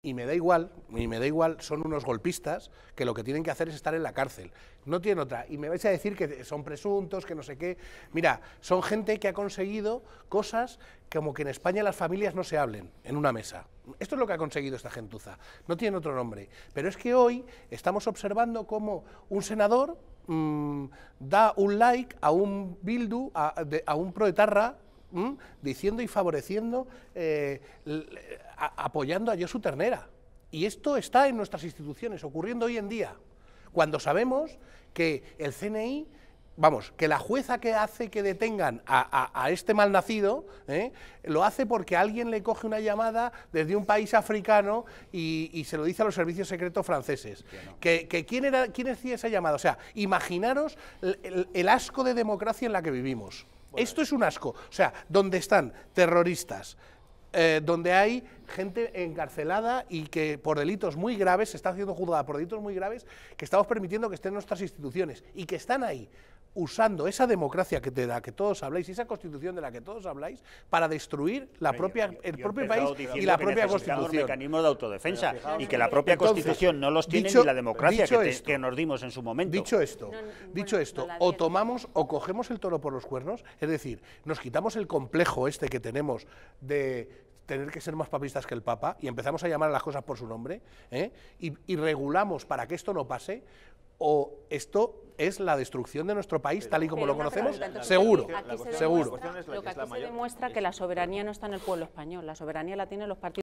y me da igual, y me da igual, son unos golpistas que lo que tienen que hacer es estar en la cárcel. No tienen otra. Y me vais a decir que son presuntos, que no sé qué. Mira, son gente que ha conseguido cosas como que en España las familias no se hablen en una mesa. Esto es lo que ha conseguido esta gentuza. No tiene otro nombre. Pero es que hoy estamos observando cómo un senador mm, da un like a un bildu, a, un proetarra, mm, diciendo y favoreciendo eh, apoyando a su Ternera. Y esto está en nuestras instituciones, ocurriendo hoy en día, cuando sabemos que el CNI vamos, que la jueza que hace que detengan a, a, este malnacido, ¿eh? lo hace porque alguien le coge una llamada desde un país africano y, se lo dice a los servicios secretos franceses. Que, que, ¿quién, era, ¿Quién hacía esa llamada? O sea, imaginaros el, asco de democracia en la que vivimos. Esto es un asco. O sea, donde están terroristas, eh, donde hay gente encarcelada y que por delitos muy graves, se está haciendo juzgada por delitos muy graves, que estamos permitiendo que estén en nuestras instituciones y que están ahí usando esa democracia que te que todos habláis, y esa constitución de la que todos habláis, para destruir el propio país y la propia constitución. mecanismos de autodefensa y que la propia constitución no los tiene ni la democracia que, nos dimos en su momento. Dicho esto, dicho esto o tomamos o cogemos el toro por los cuernos, es decir, nos quitamos el complejo este que tenemos de tener que ser más papistas que el Papa y empezamos a llamar a las cosas por su nombre ¿eh? y regulamos para que esto no pase, o esto es la destrucción de nuestro país tal y como lo conocemos? seguro, seguro. Lo que aquí, se demuestra, es que la soberanía no está en el pueblo español, la soberanía la tienen los partidos.